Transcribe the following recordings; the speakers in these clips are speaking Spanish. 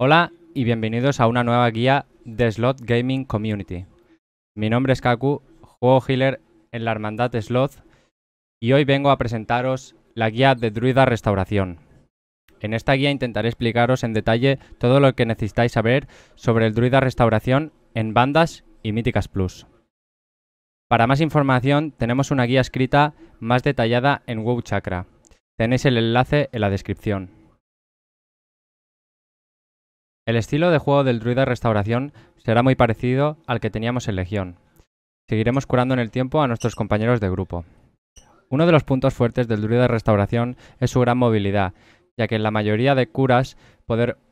Hola y bienvenidos a una nueva guía de Slot Gaming Community. Mi nombre es Kaku, juego healer en la Hermandad de y hoy vengo a presentaros la guía de Druida Restauración. En esta guía intentaré explicaros en detalle todo lo que necesitáis saber sobre el Druida Restauración en bandas y Míticas Plus. Para más información tenemos una guía escrita más detallada en WoW Chakra. Tenéis el enlace en la descripción. El estilo de juego del druida restauración será muy parecido al que teníamos en Legión. Seguiremos curando en el tiempo a nuestros compañeros de grupo. Uno de los puntos fuertes del druida de restauración es su gran movilidad, ya que en la mayoría de curas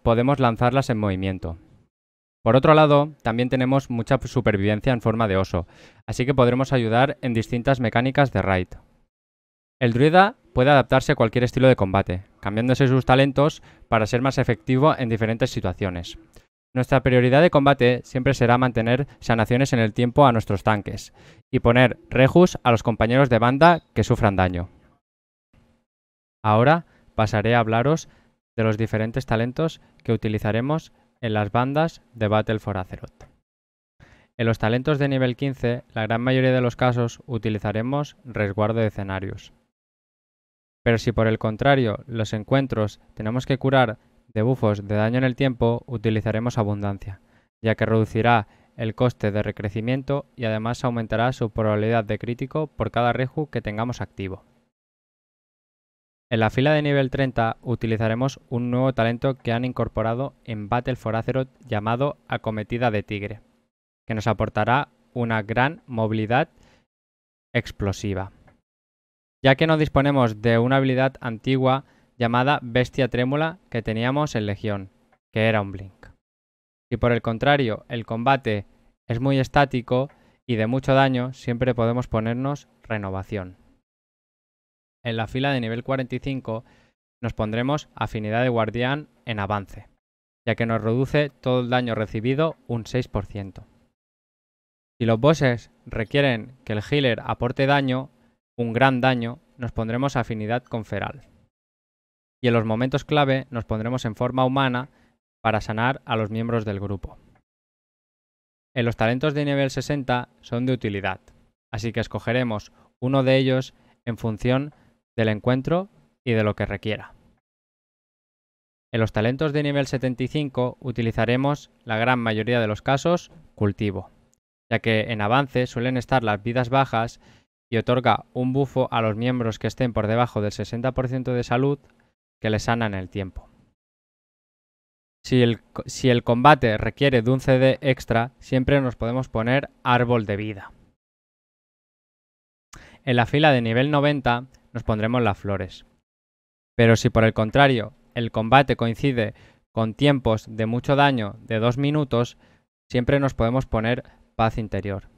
podemos lanzarlas en movimiento. Por otro lado, también tenemos mucha supervivencia en forma de oso, así que podremos ayudar en distintas mecánicas de raid. El druida puede adaptarse a cualquier estilo de combate, cambiándose sus talentos para ser más efectivo en diferentes situaciones. Nuestra prioridad de combate siempre será mantener sanaciones en el tiempo a nuestros tanques y poner rejus a los compañeros de banda que sufran daño. Ahora pasaré a hablaros de los diferentes talentos que utilizaremos en las bandas de Battle for Azeroth. En los talentos de nivel 15, la gran mayoría de los casos utilizaremos resguardo de escenarios. Pero si por el contrario los encuentros tenemos que curar de bufos de daño en el tiempo, utilizaremos abundancia, ya que reducirá el coste de recrecimiento y además aumentará su probabilidad de crítico por cada reju que tengamos activo. En la fila de nivel 30 utilizaremos un nuevo talento que han incorporado en Battle for Azeroth llamado Acometida de Tigre, que nos aportará una gran movilidad explosiva ya que no disponemos de una habilidad antigua llamada Bestia Trémula que teníamos en Legión, que era un Blink. Si por el contrario el combate es muy estático y de mucho daño, siempre podemos ponernos Renovación. En la fila de nivel 45 nos pondremos Afinidad de Guardián en avance, ya que nos reduce todo el daño recibido un 6%. Si los bosses requieren que el healer aporte daño, un gran daño, nos pondremos afinidad con feral. Y en los momentos clave nos pondremos en forma humana para sanar a los miembros del grupo. En los talentos de nivel 60 son de utilidad, así que escogeremos uno de ellos en función del encuentro y de lo que requiera. En los talentos de nivel 75 utilizaremos, la gran mayoría de los casos, cultivo, ya que en avance suelen estar las vidas bajas y otorga un bufo a los miembros que estén por debajo del 60% de salud que le sanan el tiempo. Si el, si el, combate requiere de un CD extra, siempre nos podemos poner árbol de vida. En la fila de nivel 90 nos pondremos las flores. Pero si por el contrario el combate coincide con tiempos de mucho daño de 2 minutos, siempre nos podemos poner paz interior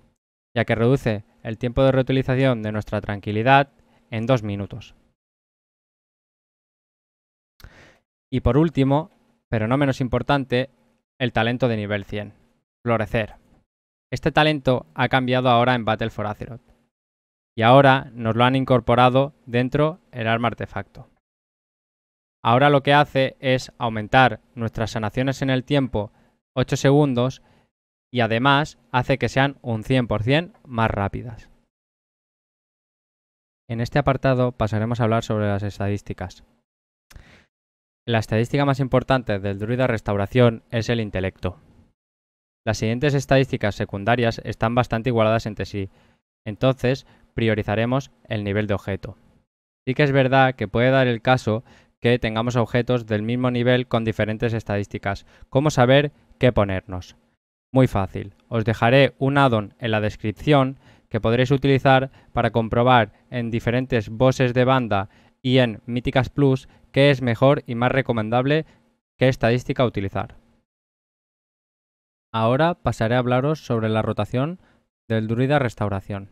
ya que reduce el tiempo de reutilización de nuestra tranquilidad en dos minutos. Y por último, pero no menos importante, el talento de nivel 100, florecer. Este talento ha cambiado ahora en Battle for Azeroth, y ahora nos lo han incorporado dentro del arma artefacto. Ahora lo que hace es aumentar nuestras sanaciones en el tiempo 8 segundos y además hace que sean un 100% más rápidas. En este apartado pasaremos a hablar sobre las estadísticas. La estadística más importante del druida restauración es el intelecto. Las siguientes estadísticas secundarias están bastante igualadas entre sí, entonces priorizaremos el nivel de objeto. Sí que es verdad que puede dar el caso que tengamos objetos del mismo nivel con diferentes estadísticas. ¿Cómo saber qué ponernos? Muy fácil. Os dejaré un addon en la descripción que podréis utilizar para comprobar en diferentes bosses de banda y en Míticas Plus qué es mejor y más recomendable qué estadística utilizar. Ahora pasaré a hablaros sobre la rotación del druida restauración.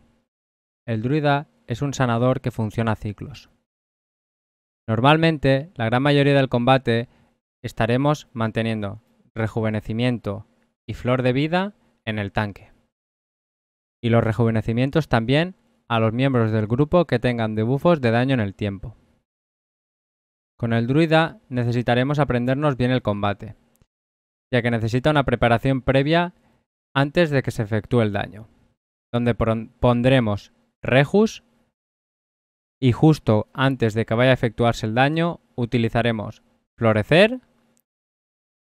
El druida es un sanador que funciona a ciclos. Normalmente, la gran mayoría del combate estaremos manteniendo rejuvenecimiento, y flor de vida en el tanque. Y los rejuvenecimientos también a los miembros del grupo que tengan debufos de daño en el tiempo. Con el druida necesitaremos aprendernos bien el combate, ya que necesita una preparación previa antes de que se efectúe el daño, donde pondremos Rejus y justo antes de que vaya a efectuarse el daño utilizaremos Florecer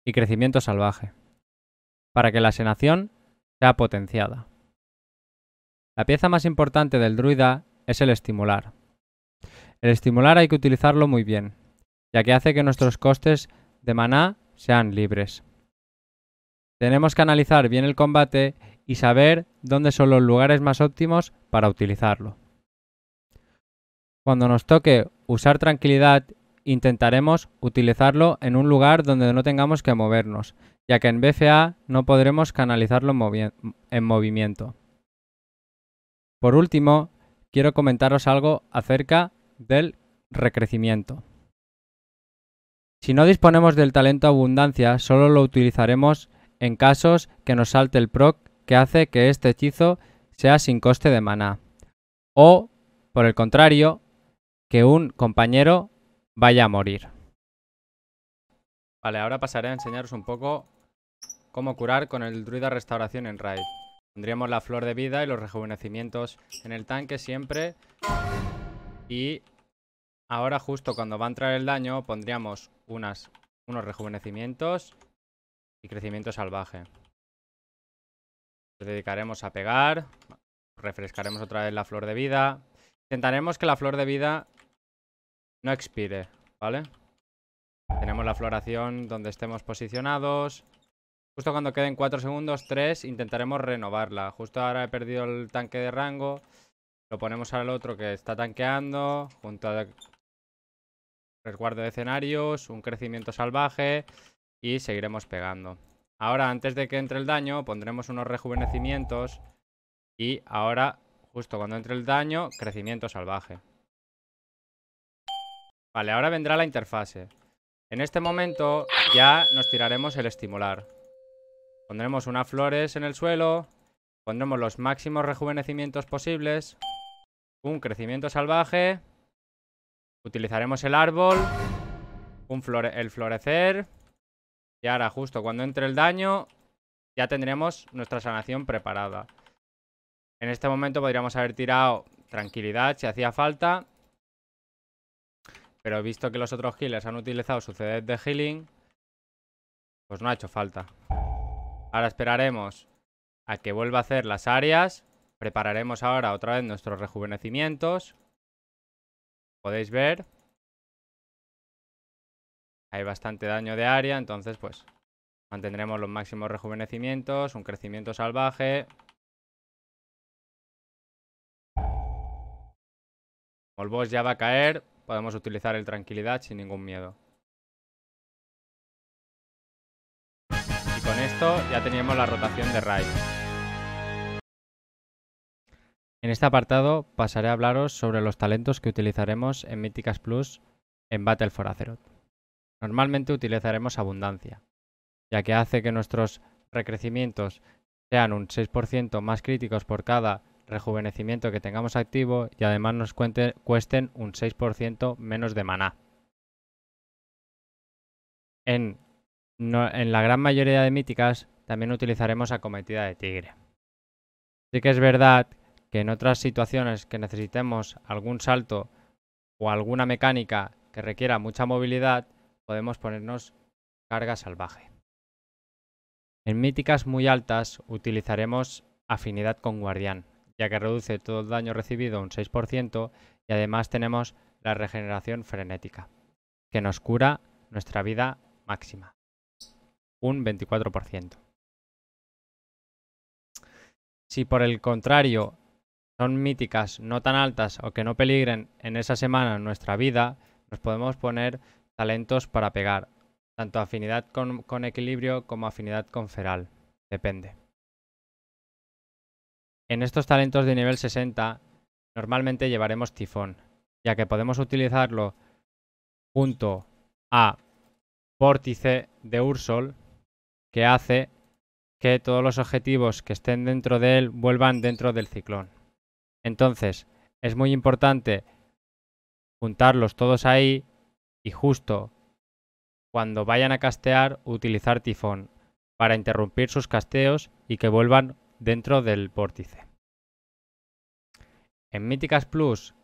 y Crecimiento Salvaje para que la senación sea potenciada. La pieza más importante del druida es el estimular. El estimular hay que utilizarlo muy bien, ya que hace que nuestros costes de maná sean libres. Tenemos que analizar bien el combate y saber dónde son los lugares más óptimos para utilizarlo. Cuando nos toque usar tranquilidad, intentaremos utilizarlo en un lugar donde no tengamos que movernos, ya que en BFA no podremos canalizarlo en movimiento. Por último, quiero comentaros algo acerca del recrecimiento. Si no disponemos del talento abundancia, solo lo utilizaremos en casos que nos salte el proc que hace que este hechizo sea sin coste de maná. O, por el contrario, que un compañero vaya a morir. Vale, ahora pasaré a enseñaros un poco Cómo curar con el druida restauración en raid. Pondríamos la flor de vida y los rejuvenecimientos en el tanque siempre. Y ahora justo cuando va a entrar el daño pondríamos unas, unos rejuvenecimientos y crecimiento salvaje. dedicaremos a pegar. Refrescaremos otra vez la flor de vida. Intentaremos que la flor de vida no expire, ¿vale? Tenemos la floración donde estemos posicionados. Justo cuando queden 4 segundos, 3, intentaremos renovarla. Justo ahora he perdido el tanque de rango. Lo ponemos al otro que está tanqueando. Junto a resguardo de escenarios, un crecimiento salvaje y seguiremos pegando. Ahora, antes de que entre el daño, pondremos unos rejuvenecimientos y ahora, justo cuando entre el daño, crecimiento salvaje. Vale, ahora vendrá la interfase. En este momento ya nos tiraremos el estimular. Pondremos unas flores en el suelo. Pondremos los máximos rejuvenecimientos posibles. Un crecimiento salvaje. Utilizaremos el árbol. Un flore el florecer. Y ahora justo cuando entre el daño ya tendremos nuestra sanación preparada. En este momento podríamos haber tirado tranquilidad si hacía falta. Pero visto que los otros healers han utilizado su CD de healing, pues no ha hecho falta. Ahora esperaremos a que vuelva a hacer las áreas. Prepararemos ahora otra vez nuestros rejuvenecimientos. Podéis ver. Hay bastante daño de área, entonces pues mantendremos los máximos rejuvenecimientos, un crecimiento salvaje. el boss ya va a caer, podemos utilizar el tranquilidad sin ningún miedo. ya teníamos la rotación de RAID. En este apartado pasaré a hablaros sobre los talentos que utilizaremos en Míticas Plus en Battle for Azeroth. Normalmente utilizaremos abundancia, ya que hace que nuestros recrecimientos sean un 6% más críticos por cada rejuvenecimiento que tengamos activo y además nos cuesten un 6% menos de maná. En en la gran mayoría de míticas también utilizaremos acometida de tigre. Sí que es verdad que en otras situaciones que necesitemos algún salto o alguna mecánica que requiera mucha movilidad, podemos ponernos carga salvaje. En míticas muy altas utilizaremos afinidad con guardián, ya que reduce todo el daño recibido un 6% y además tenemos la regeneración frenética, que nos cura nuestra vida máxima un 24%. Si por el contrario son míticas no tan altas o que no peligren en esa semana nuestra vida, nos podemos poner talentos para pegar, tanto afinidad con, con equilibrio como afinidad con feral, depende. En estos talentos de nivel 60 normalmente llevaremos tifón, ya que podemos utilizarlo junto a vórtice de Ursol que hace que todos los objetivos que estén dentro de él vuelvan dentro del ciclón. Entonces, es muy importante juntarlos todos ahí y justo cuando vayan a castear utilizar tifón para interrumpir sus casteos y que vuelvan dentro del vórtice. En Míticas Plus,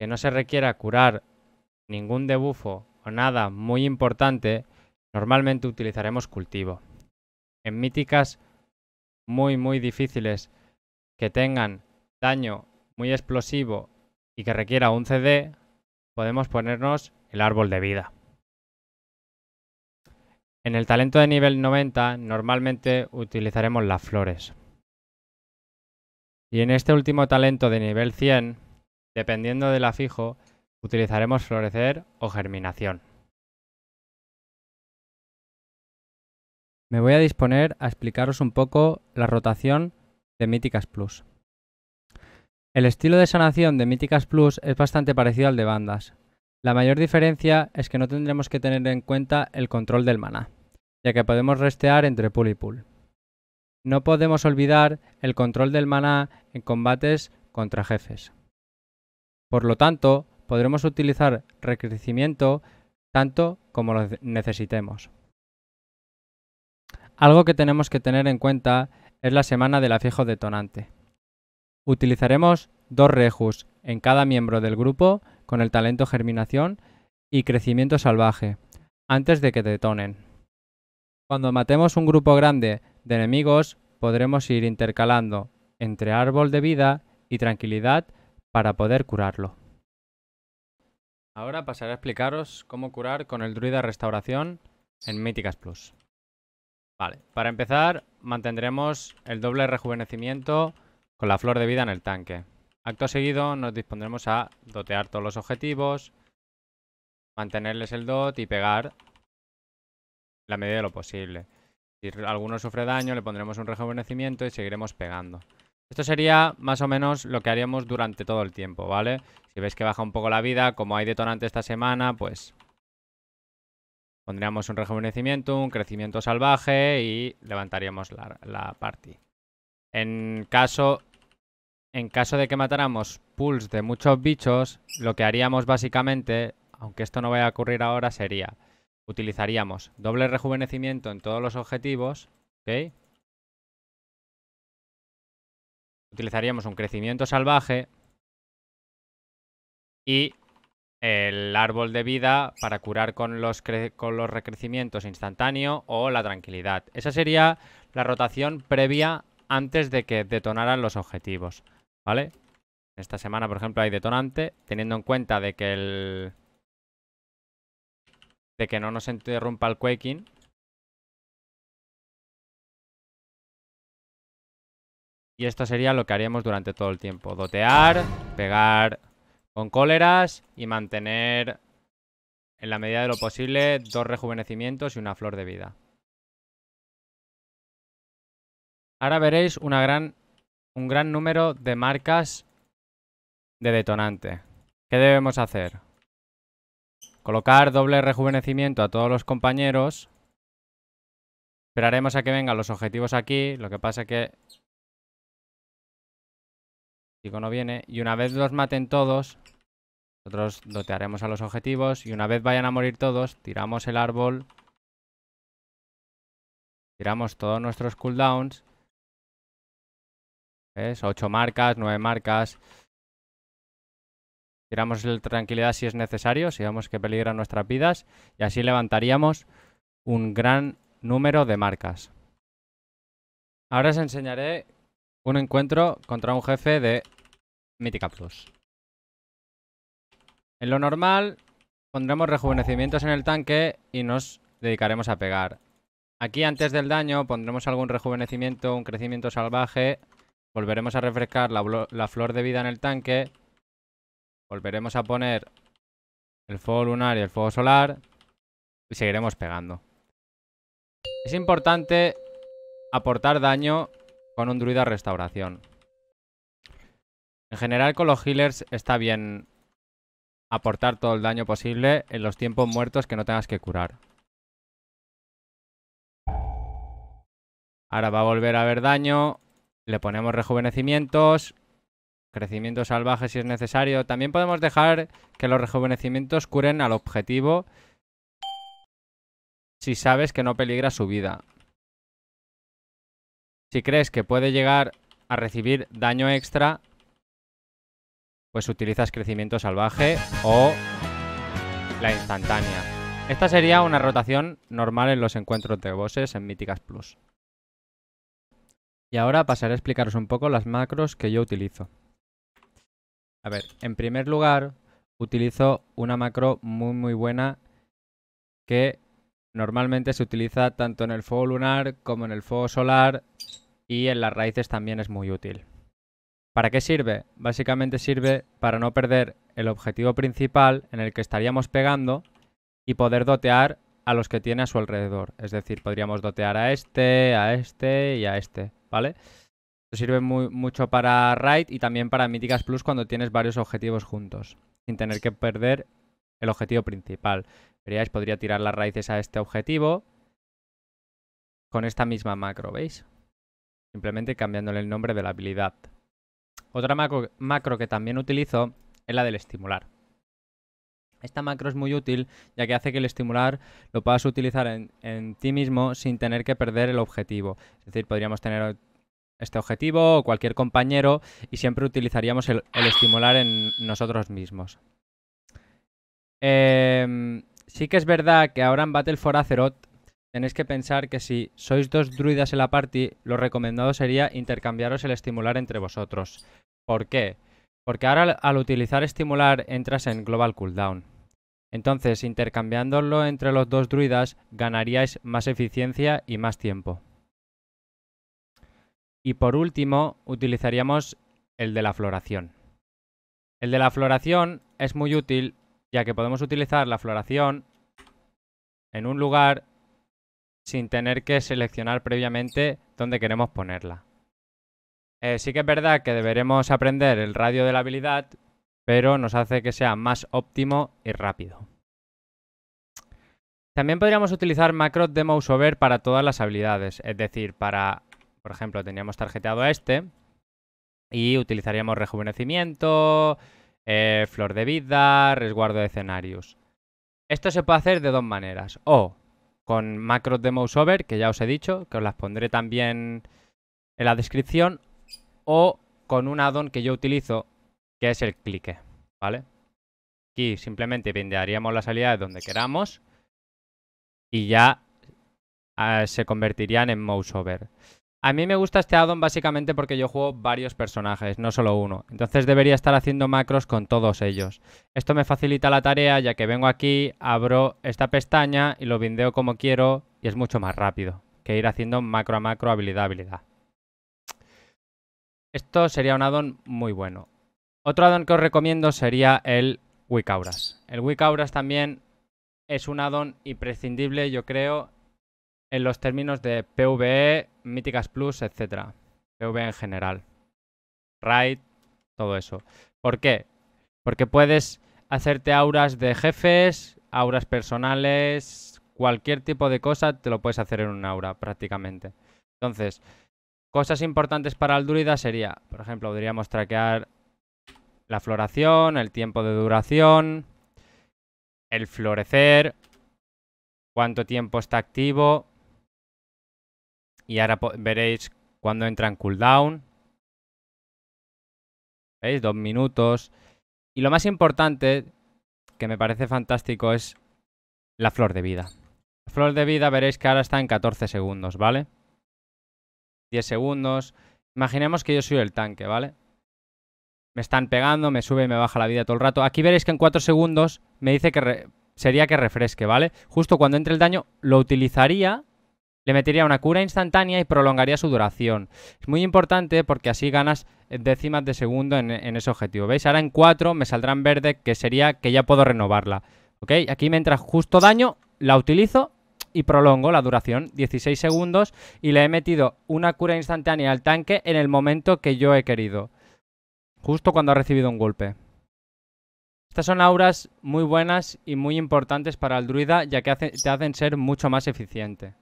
que no se requiera curar ningún debufo o nada muy importante, normalmente utilizaremos cultivo en míticas muy, muy difíciles que tengan daño muy explosivo y que requiera un CD, podemos ponernos el árbol de vida. En el talento de nivel 90 normalmente utilizaremos las flores. Y en este último talento de nivel 100, dependiendo del afijo, utilizaremos florecer o germinación. me voy a disponer a explicaros un poco la rotación de Míticas Plus. El estilo de sanación de Míticas Plus es bastante parecido al de bandas. La mayor diferencia es que no tendremos que tener en cuenta el control del maná, ya que podemos restear entre pool y pool. No podemos olvidar el control del maná en combates contra jefes. Por lo tanto, podremos utilizar recrecimiento tanto como lo necesitemos. Algo que tenemos que tener en cuenta es la semana del afijo detonante. Utilizaremos dos rejus en cada miembro del grupo con el talento germinación y crecimiento salvaje antes de que detonen. Cuando matemos un grupo grande de enemigos podremos ir intercalando entre árbol de vida y tranquilidad para poder curarlo. Ahora pasaré a explicaros cómo curar con el druida restauración en Míticas Plus. Vale, para empezar mantendremos el doble rejuvenecimiento con la flor de vida en el tanque. Acto seguido nos dispondremos a dotear todos los objetivos, mantenerles el dot y pegar la medida de lo posible. Si alguno sufre daño le pondremos un rejuvenecimiento y seguiremos pegando. Esto sería más o menos lo que haríamos durante todo el tiempo, ¿vale? Si veis que baja un poco la vida, como hay detonante esta semana, pues Pondríamos un rejuvenecimiento, un crecimiento salvaje y levantaríamos la, party. En caso, en caso de que matáramos pools de muchos bichos, lo que haríamos básicamente, aunque esto no vaya a ocurrir ahora, sería... Utilizaríamos doble rejuvenecimiento en todos los objetivos, ¿ok? Utilizaríamos un crecimiento salvaje y el árbol de vida para curar con los, recrecimientos instantáneo o la tranquilidad. Esa sería la rotación previa antes de que detonaran los objetivos, ¿vale? Esta semana, por ejemplo, hay detonante, teniendo en cuenta de que el... de que no nos interrumpa el quaking. Y esto sería lo que haríamos durante todo el tiempo. Dotear, pegar, con cóleras y mantener en la medida de lo posible dos rejuvenecimientos y una flor de vida. Ahora veréis un gran número de marcas de detonante. ¿Qué debemos hacer? Colocar doble rejuvenecimiento a todos los compañeros. Esperaremos a que vengan los objetivos aquí. Lo que pasa es que no viene. Y una vez los maten todos, nosotros dotearemos a los objetivos. Y una vez vayan a morir todos, tiramos el árbol. Tiramos todos nuestros cooldowns. 8 marcas, 9 marcas. Tiramos el tranquilidad si es necesario, si vemos que peligran nuestras vidas. Y así levantaríamos un gran número de marcas. Ahora os enseñaré un encuentro contra un jefe de Mítica Plus. En lo normal, pondremos rejuvenecimientos en el tanque y nos dedicaremos a pegar. Aquí antes del daño pondremos algún rejuvenecimiento, un crecimiento salvaje. Volveremos a refrescar la, la flor de vida en el tanque. Volveremos a poner el fuego lunar y el fuego solar. Y seguiremos pegando. Es importante aportar daño con un druida restauración. En general con los healers está bien aportar todo el daño posible en los tiempos muertos que no tengas que curar. Ahora va a volver a haber daño. Le ponemos rejuvenecimientos. Crecimiento salvaje si es necesario. También podemos dejar que los rejuvenecimientos curen al objetivo. Si sabes que no peligra su vida. Si crees que puede llegar a recibir daño extra, pues utilizas crecimiento salvaje o la instantánea. Esta sería una rotación normal en los encuentros de bosses en Míticas Plus. Y ahora pasaré a explicaros un poco las macros que yo utilizo. A ver, en primer lugar, utilizo una macro muy muy buena que normalmente se utiliza tanto en el fuego lunar como en el fuego solar y en las raíces también es muy útil. ¿Para qué sirve? Básicamente sirve para no perder el objetivo principal en el que estaríamos pegando y poder dotear a los que tiene a su alrededor. Es decir, podríamos dotear a este, a este y a este, ¿vale? Esto sirve muy, mucho para Raid y también para Míticas Plus cuando tienes varios objetivos juntos, sin tener que perder el objetivo principal. Veríais, podría tirar las raíces a este objetivo con esta misma macro, ¿veis? Simplemente cambiándole el nombre de la habilidad. Otra macro, que también utilizo es la del estimular. Esta macro es muy útil ya que hace que el estimular lo puedas utilizar en, ti mismo sin tener que perder el objetivo. Es decir, podríamos tener este objetivo o cualquier compañero y siempre utilizaríamos el, estimular en nosotros mismos. Em, sí que es verdad que ahora en Battle for Azeroth tenéis que pensar que si sois dos druidas en la party, lo recomendado sería intercambiaros el estimular entre vosotros. ¿Por qué? Porque ahora al utilizar estimular entras en global cooldown. Entonces, intercambiándolo entre los dos druidas, ganaríais más eficiencia y más tiempo. Y por último, utilizaríamos el de la floración. El de la floración es muy útil, ya que podemos utilizar la floración en un lugar sin tener que seleccionar previamente dónde queremos ponerla. Eh, sí que es verdad que deberemos aprender el radio de la habilidad, pero nos hace que sea más óptimo y rápido. También podríamos utilizar macros de mouseover para todas las habilidades, es decir, para, por ejemplo, teníamos tarjeteado a este y utilizaríamos rejuvenecimiento, eh, flor de vida, resguardo de escenarios. Esto se puede hacer de dos maneras, o con macros de mouseover, que ya os he dicho, que os las pondré también en la descripción, o con un addon que yo utilizo, que es el clique, ¿vale? Aquí simplemente la salida de donde queramos y ya ah, se convertirían en mouseover. A mí me gusta este addon básicamente porque yo juego varios personajes, no solo uno. Entonces debería estar haciendo macros con todos ellos. Esto me facilita la tarea ya que vengo aquí, abro esta pestaña y lo bindeo como quiero y es mucho más rápido que ir haciendo macro a macro, habilidad a habilidad. Esto sería un addon muy bueno. Otro addon que os recomiendo sería el Auras. El Auras también es un addon imprescindible, yo creo, en los términos de PvE, Míticas Plus, etc. PvE en general. Raid, todo eso. ¿Por qué? Porque puedes hacerte auras de jefes, auras personales, cualquier tipo de cosa te lo puedes hacer en un aura prácticamente. Entonces, Cosas importantes para el sería, por ejemplo, podríamos traquear la floración, el tiempo de duración, el florecer, cuánto tiempo está activo. Y ahora veréis cuando entra en cooldown. ¿Veis? Dos minutos. Y lo más importante, que me parece fantástico, es la flor de vida. La flor de vida veréis que ahora está en 14 segundos, ¿vale? 10 segundos. Imaginemos que yo soy el tanque, ¿vale? Me están pegando, me sube y me baja la vida todo el rato. Aquí veréis que en 4 segundos me dice que sería que refresque, ¿vale? Justo cuando entre el daño lo utilizaría, le metería una cura instantánea y prolongaría su duración. Es muy importante porque así ganas eh, décimas de segundo en, ese objetivo. ¿Veis? Ahora en 4 me saldrá en verde que sería que ya puedo renovarla. ¿Ok? Aquí me entra justo daño, la utilizo y prolongo la duración, 16 segundos, y le he metido una cura instantánea al tanque en el momento que yo he querido. Justo cuando ha recibido un golpe. Estas son auras muy buenas y muy importantes para el druida, ya que te hacen ser mucho más eficiente.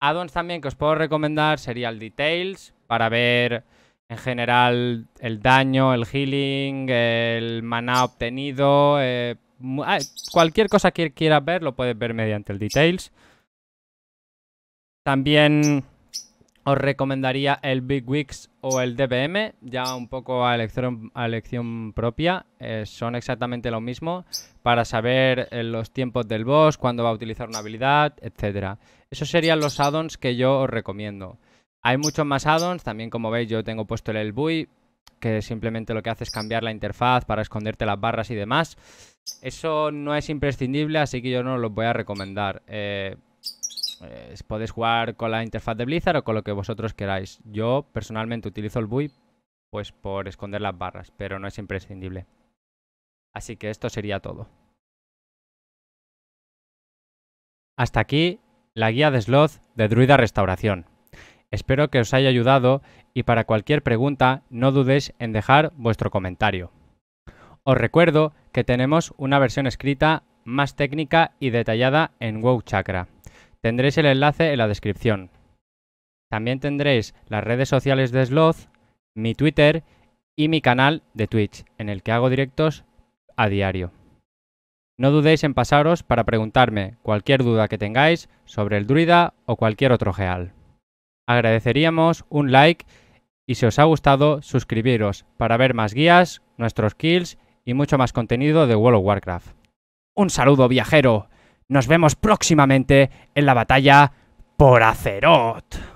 Addons también que os puedo recomendar sería el Details, para ver en general el daño, el healing, el maná obtenido, eh, Ah, cualquier cosa que quieras ver lo puedes ver mediante el Details. También os recomendaría el Big Wix o el DBM, ya un poco a elección, propia. Eh, son exactamente lo mismo para saber eh, los tiempos del boss, cuándo va a utilizar una habilidad, etc. Esos serían los addons que yo os recomiendo. Hay muchos más addons, también como veis yo tengo puesto el Elbuy, que simplemente lo que hace es cambiar la interfaz para esconderte las barras y demás. Eso no es imprescindible, así que yo no lo voy a recomendar. Eh, eh, podéis jugar con la interfaz de Blizzard o con lo que vosotros queráis. Yo personalmente utilizo el bui pues por esconder las barras, pero no es imprescindible. Así que esto sería todo. Hasta aquí la guía de Sloth de Druida Restauración. Espero que os haya ayudado y para cualquier pregunta no dudéis en dejar vuestro comentario. Os recuerdo que tenemos una versión escrita más técnica y detallada en WoW Chakra. Tendréis el enlace en la descripción. También tendréis las redes sociales de Sloth, mi Twitter y mi canal de Twitch, en el que hago directos a diario. No dudéis en pasaros para preguntarme cualquier duda que tengáis sobre el druida o cualquier otro geal. Agradeceríamos un like y si os ha gustado suscribiros para ver más guías, nuestros kills y mucho más contenido de World of Warcraft. Un saludo viajero. Nos vemos próximamente en la batalla por Azeroth.